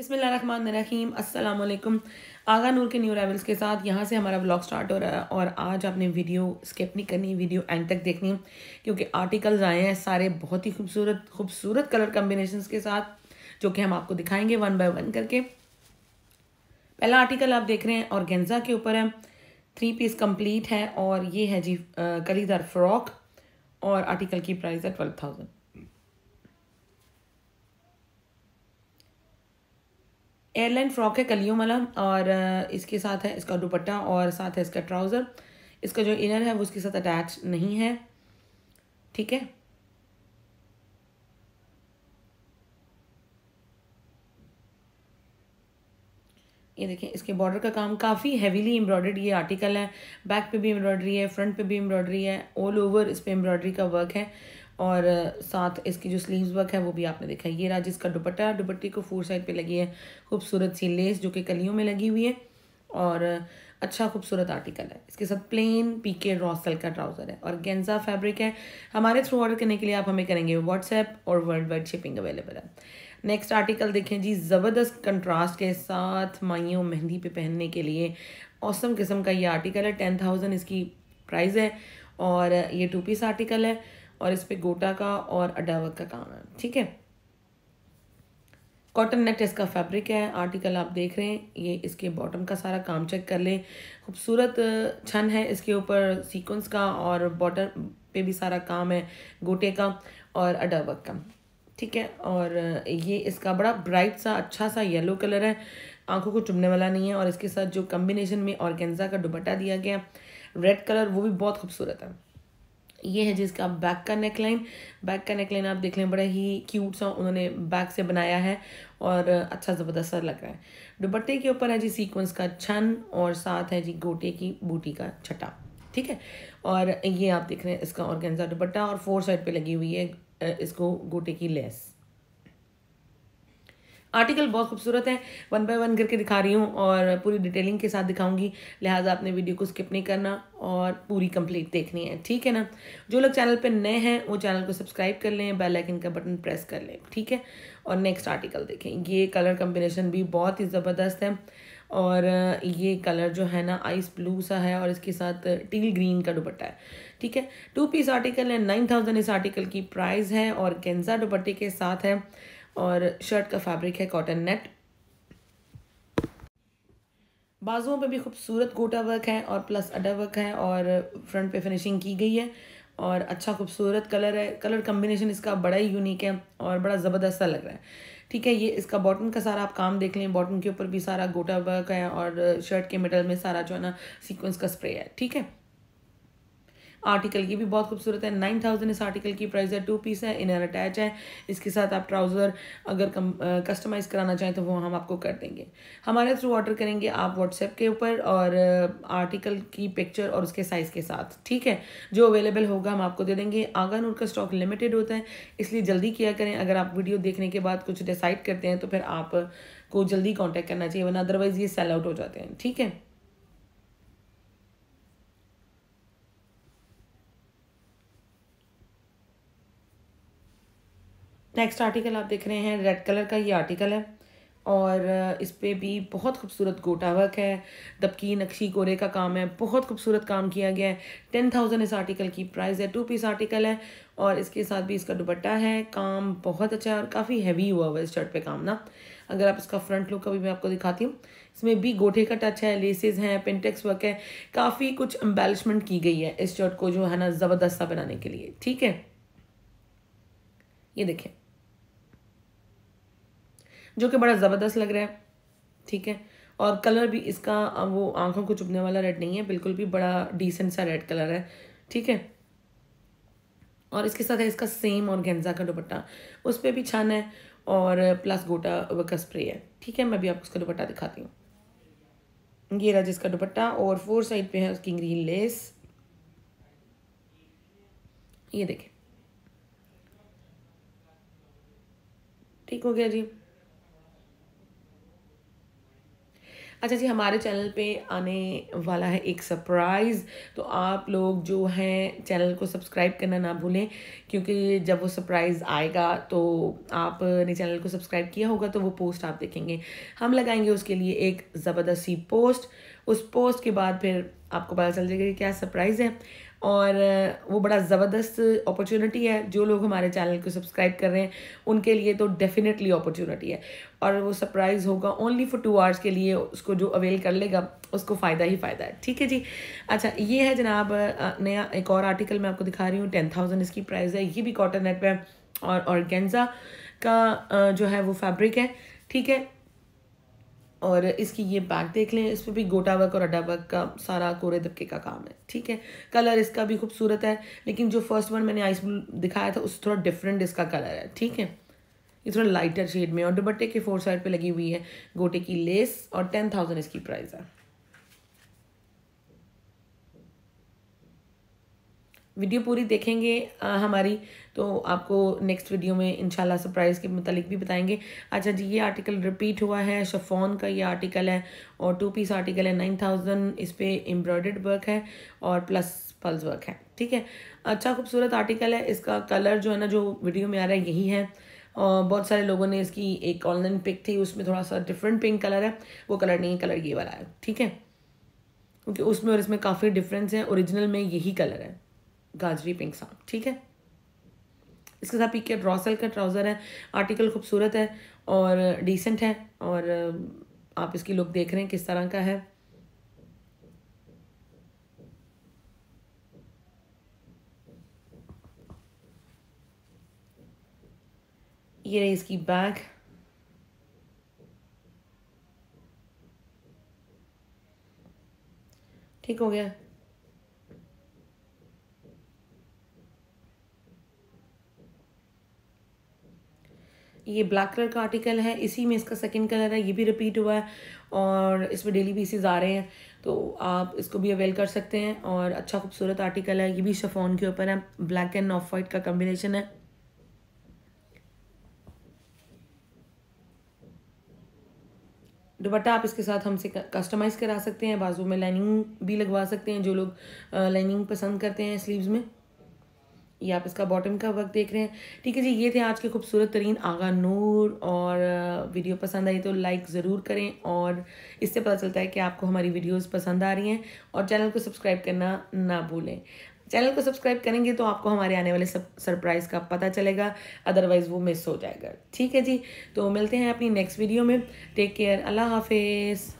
बसमीम अल्लाम आगा नूर के न्यू रेवल्स के साथ यहाँ से हमारा ब्लॉग स्टार्ट हो रहा है और आज आपने वीडियो स्किप नहीं करनी वीडियो एंड तक देखनी है क्योंकि आर्टिकल्स आए हैं सारे बहुत ही खूबसूरत खूबसूरत कलर कम्बिनेशन के साथ जो कि हम आपको दिखाएंगे वन बाय वन करके पहला आर्टिकल आप देख रहे हैं और गेंजा के ऊपर है थ्री पीस कम्प्लीट है और ये है जी कलीदार फ्रॉक और आर्टिकल की प्राइस है ट्वेल्व थाउजेंड एयरलाइन फ्रॉक है कलियों वाला और इसके साथ है इसका दुपट्टा और साथ है इसका ट्राउज़र इसका जो इनर है वो उसके साथ अटैच नहीं है ठीक है ये देखिए इसके बॉर्डर का काम काफ़ी हैवीली एम्ब्रॉयडर्ड ये आर्टिकल है बैक पे भी एम्ब्रॉयडरी है फ्रंट पे भी एम्ब्रॉयडरी है ऑल ओवर इस पर एम्ब्रॉयडरी का वर्क है और साथ इसकी जो स्लीव्स वर्क है वो भी आपने देखा ये रहा जिसका दुपट्टा दुपट्टे को फोर साइड पे लगी है खूबसूरत सी लेस जो कि कलियों में लगी हुई है और अच्छा खूबसूरत आर्टिकल है इसके साथ प्लेन पीके रॉसल का ट्राउज़र है और गेंजा फैब्रिक है हमारे थ्रू ऑर्डर करने के लिए आप हमें करेंगे व्हाट्सएप और वर्ल्ड वाइड शिपिंग अवेलेबल है नेक्स्ट आर्टिकल देखें जी ज़बरदस्त कंट्रास्ट के साथ माइयों मेहंदी पे पहनने के लिए औसम किस्म का ये आर्टिकल है टेन थाउजेंड इसकी प्राइस है और ये टू पीस आर्टिकल है और इस पर गोटा का और अडावक का काम है ठीक है कॉटन नेट इसका फैब्रिक है आर्टिकल आप देख रहे हैं ये इसके बॉटम का सारा काम चेक कर लें खूबसूरत छन है इसके ऊपर सीक्वेंस का और बॉटम पे भी सारा काम है गोटे का और अडावक का ठीक है और ये इसका बड़ा ब्राइट सा अच्छा सा येलो कलर है आंखों को चुभने वाला नहीं है और इसके साथ जो कम्बिनेशन में ऑर्गेन्जा का दुपट्टा दिया गया रेड कलर वो भी बहुत खूबसूरत है ये है जिसका बैक का नेकलाइन बैक का नेकलाइन आप देख लें बड़ा ही क्यूट सा उन्होंने बैक से बनाया है और अच्छा ज़बरदस्त सा लग रहा है दुपट्टे के ऊपर है जी सीक्वेंस का छन और साथ है जी गोटे की बूटी का छटा ठीक है और ये आप देख रहे हैं इसका ऑर्गेन्जा दुपट्टा और फोर साइड पे लगी हुई है इसको गोटे की लेस आर्टिकल बहुत खूबसूरत है वन बाय वन करके दिखा रही हूँ और पूरी डिटेलिंग के साथ दिखाऊंगी लिहाजा आपने वीडियो को स्किप नहीं करना और पूरी कंप्लीट देखनी है ठीक है ना जो लोग चैनल पर नए हैं वो चैनल को सब्सक्राइब कर लें बेल आइकन का बटन प्रेस कर लें ठीक है और नेक्स्ट आर्टिकल देखें ये कलर कम्बिनेशन भी बहुत ही ज़बरदस्त है और ये कलर जो है ना आइस ब्लू सा है और इसके साथ टील ग्रीन का दुपट्टा है ठीक है टू पीस आर्टिकल है नाइन थाउजेंड इस आर्टिकल की प्राइस है और गेंजा दुपट्टे के साथ है और शर्ट का फैब्रिक है कॉटन नेट बाजुओं पे भी खूबसूरत गोटा वर्क है और प्लस अडा वर्क है और फ्रंट पे फिनिशिंग की गई है और अच्छा खूबसूरत कलर है कलर कम्बिनेशन इसका बड़ा ही यूनिक है और बड़ा ज़बरदस्त लग रहा है ठीक है ये इसका बॉटम का सारा आप काम देख लें बॉटम के ऊपर भी सारा गोटा वर्क है और शर्ट के मिडल में सारा जो है ना सीक्वेंस का स्प्रे है ठीक है आर्टिकल ये भी बहुत खूबसूरत है नाइन थाउजेंड इस आर्टिकल की प्राइस है टू पीस है इनर अटैच है इसके साथ आप ट्राउज़र अगर कम कस्टमाइज़ कराना चाहें तो वो हम आपको कर देंगे हमारे थ्रू ऑर्डर करेंगे आप व्हाट्सएप के ऊपर और आर्टिकल की पिक्चर और उसके साइज़ के साथ ठीक है जो अवेलेबल होगा हम आपको दे देंगे आगा नूर का स्टॉक लिमिटेड होता है इसलिए जल्दी किया करें अगर आप वीडियो देखने के बाद कुछ डिसाइड करते हैं तो फिर आप को जल्दी कांटेक्ट करना चाहिए वरना अदरवाइज़ ये सेल आउट हो जाते हैं ठीक है नेक्स्ट आर्टिकल आप देख रहे हैं रेड कलर का ये आर्टिकल है और इस पर भी बहुत खूबसूरत गोटा वर्क है दबकी नक्शी गोरे का काम है बहुत खूबसूरत काम किया गया है टेन थाउजेंड इस आर्टिकल की प्राइस है टू पीस आर्टिकल है और इसके साथ भी इसका दुपट्टा है काम बहुत अच्छा है और काफ़ी हैवी हुआ हुआ है इस शर्ट पे काम ना अगर आप इसका फ्रंट लुक अभी मैं आपको दिखाती हूँ इसमें भी गोठे का टच है लेसेज हैं पेंटेक्स वर्क है काफ़ी कुछ एम्बेलिशमेंट की गई है इस शर्ट को जो है ना जबरदस्ता बनाने के लिए ठीक है ये देखें जो कि बड़ा ज़बरदस्त लग रहा है ठीक है और कलर भी इसका वो आंखों को चुभने वाला रेड नहीं है बिल्कुल भी बड़ा डिसेंट सा रेड कलर है ठीक है और इसके साथ है इसका सेम और गेंजा का दुपट्टा उस पर भी छान है और प्लस गोटा का स्प्रे है ठीक है मैं भी आपको उसका दुपट्टा दिखाती हूँ ये रहा जिसका दुपट्टा और फोर साइड पे है उसकी ग्रीन लेस ये देखें ठीक हो गया जी अच्छा जी हमारे चैनल पे आने वाला है एक सरप्राइज़ तो आप लोग जो हैं चैनल को सब्सक्राइब करना ना भूलें क्योंकि जब वो सरप्राइज़ आएगा तो आपने चैनल को सब्सक्राइब किया होगा तो वो पोस्ट आप देखेंगे हम लगाएंगे उसके लिए एक ज़बरदस्त सी पोस्ट उस पोस्ट के बाद फिर आपको पता चल जाएगा कि क्या सरप्राइज़ है और वो बड़ा ज़बरदस्त अपॉर्चुनिटी है जो लोग हमारे चैनल को सब्सक्राइब कर रहे हैं उनके लिए तो डेफिनेटली अपॉर्चुनिटी है और वो सरप्राइज़ होगा ओनली फॉर टू आवर्स के लिए उसको जो अवेल कर लेगा उसको फ़ायदा ही फ़ायदा है ठीक है जी अच्छा ये है जनाब नया एक और आर्टिकल मैं आपको दिखा रही हूँ टेन थाउजेंड इसकी प्राइस है ये भी कॉटन नेट पर और गेंज़ा का जो है वो फैब्रिक है ठीक है और इसकी ये बैक देख लें इस पर भी गोटा वर्क और अड्डा वर्क का सारा कोरे दबके का काम है ठीक है कलर इसका भी खूबसूरत है लेकिन जो फर्स्ट वन मैंने आइस ब्लू दिखाया था उससे थोड़ा डिफरेंट इसका कलर है ठीक है ये थोड़ा लाइटर शेड में और दुपट्टे के फोर साइड पे लगी हुई है गोटे की लेस और टेन थाउजेंड इसकी प्राइस है वीडियो पूरी देखेंगे आ, हमारी तो आपको नेक्स्ट वीडियो में इंशाल्लाह सरप्राइज़ के मतलब भी बताएंगे अच्छा जी ये आर्टिकल रिपीट हुआ है शफोन का ये आर्टिकल है और टू पीस आर्टिकल है नाइन थाउजेंड इस पर एम्ब्रॉयड वर्क है और प्लस पल्स वर्क है ठीक है अच्छा खूबसूरत आर्टिकल है इसका कलर जो है ना जो वीडियो में आ रहा है यही है और बहुत सारे लोगों ने इसकी एक ऑनलाइन पिक थी उसमें थोड़ा सा डिफरेंट पिंक कलर है वो कलर नहीं कलर ये वाला है ठीक है क्योंकि उसमें और इसमें काफ़ी डिफरेंस है ओरिजिनल में यही कलर है गाजरी पिंक सॉन्ग ठीक है इसके साथ पी ड्रॉसल का ट्राउज़र है आर्टिकल खूबसूरत है और डिसेंट है और आप इसकी लुक देख रहे हैं किस तरह का है ये रही इसकी बैग ठीक हो गया ये ब्लैक कलर का आर्टिकल है इसी में इसका सेकंड कलर है ये भी रिपीट हुआ है और इसमें डेली बेसिस आ रहे हैं तो आप इसको भी अवेल कर सकते हैं और अच्छा खूबसूरत आर्टिकल है ये भी शफोन के ऊपर है ब्लैक एंड ऑफ वाइट का कम्बिनेशन है दुपट्टा आप इसके साथ हमसे कस्टमाइज़ करा सकते हैं बाजू में लाइनिंग भी लगवा सकते हैं जो लोग लाइनिंग पसंद करते हैं स्लीव्स में ये आप इसका बॉटम का वर्क देख रहे हैं ठीक है जी ये थे आज के खूबसूरत तरीन आगा नूर और वीडियो पसंद आई तो लाइक ज़रूर करें और इससे पता चलता है कि आपको हमारी वीडियोस पसंद आ रही हैं और चैनल को सब्सक्राइब करना ना भूलें चैनल को सब्सक्राइब करेंगे तो आपको हमारे आने वाले सब सरप्राइज़ का पता चलेगा अदरवाइज़ वो मिस हो जाएगा ठीक है जी तो मिलते हैं अपनी नेक्स्ट वीडियो में टेक केयर अल्लाह हाफिज़